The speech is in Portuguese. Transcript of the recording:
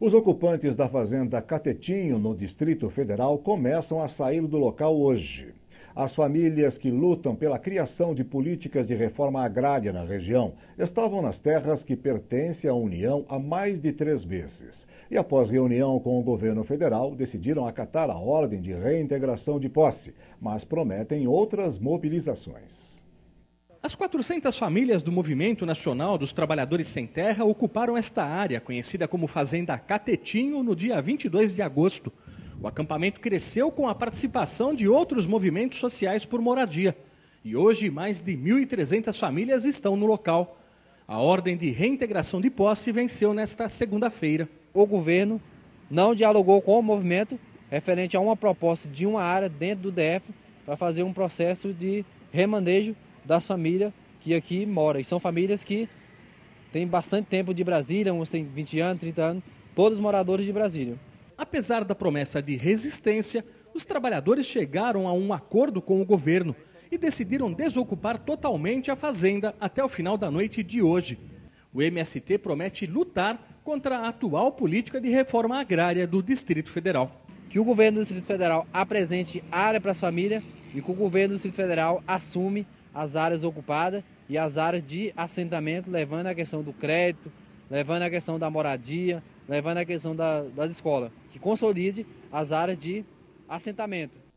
Os ocupantes da fazenda Catetinho, no Distrito Federal, começam a sair do local hoje. As famílias que lutam pela criação de políticas de reforma agrária na região estavam nas terras que pertencem à União há mais de três meses. E após reunião com o governo federal, decidiram acatar a ordem de reintegração de posse, mas prometem outras mobilizações. As 400 famílias do Movimento Nacional dos Trabalhadores Sem Terra ocuparam esta área, conhecida como Fazenda Catetinho, no dia 22 de agosto. O acampamento cresceu com a participação de outros movimentos sociais por moradia. E hoje, mais de 1.300 famílias estão no local. A ordem de reintegração de posse venceu nesta segunda-feira. O governo não dialogou com o movimento referente a uma proposta de uma área dentro do DF para fazer um processo de remanejo das famílias que aqui moram. E são famílias que têm bastante tempo de Brasília, uns têm 20 anos, 30 anos, todos moradores de Brasília. Apesar da promessa de resistência, os trabalhadores chegaram a um acordo com o governo e decidiram desocupar totalmente a fazenda até o final da noite de hoje. O MST promete lutar contra a atual política de reforma agrária do Distrito Federal. Que o governo do Distrito Federal apresente área para as famílias e que o governo do Distrito Federal assume as áreas ocupadas e as áreas de assentamento, levando a questão do crédito, levando a questão da moradia, levando a questão da, das escolas, que consolide as áreas de assentamento.